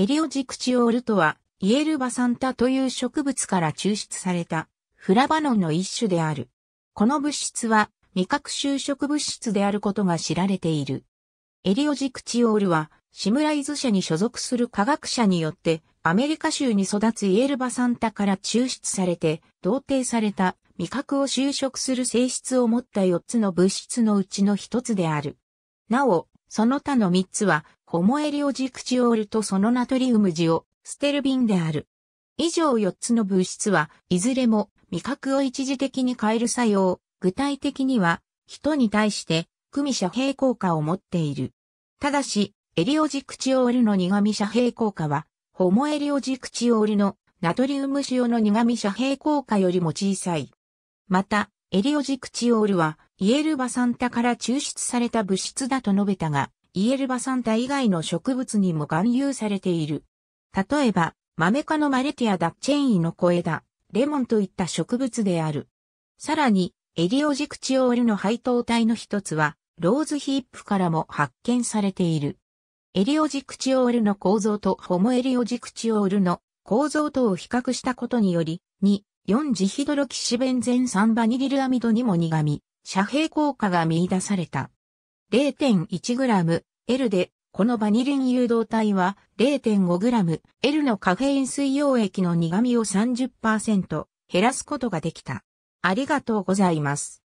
エリオジクチオールとは、イエルバサンタという植物から抽出されたフラバノンの一種である。この物質は味覚収植物質であることが知られている。エリオジクチオールはシムライズ社に所属する科学者によってアメリカ州に育つイエルバサンタから抽出されて同定された味覚を収植する性質を持った4つの物質のうちの1つである。なお、その他の3つはホモエリオジクチオールとそのナトリウムジオ、ステルビンである。以上4つの物質は、いずれも味覚を一時的に変える作用、具体的には、人に対して、組遮蔽効果を持っている。ただし、エリオジクチオールの苦味遮蔽効果は、ホモエリオジクチオールのナトリウム塩の苦味遮蔽効果よりも小さい。また、エリオジクチオールは、イエルバサンタから抽出された物質だと述べたが、イエルバサンタ以外の植物にも含有されている。例えば、マメ科のマレティアダッチェインの小枝、レモンといった植物である。さらに、エリオジクチオールの配当体の一つは、ローズヒップからも発見されている。エリオジクチオールの構造とホモエリオジクチオールの構造とを比較したことにより、2、4ジヒドロキシベンゼン酸バニリルアミドにも苦味、遮蔽効果が見出された。0.1g、L で、このバニリン誘導体は 0.5g、L のカフェイン水溶液の苦味を30%減らすことができた。ありがとうございます。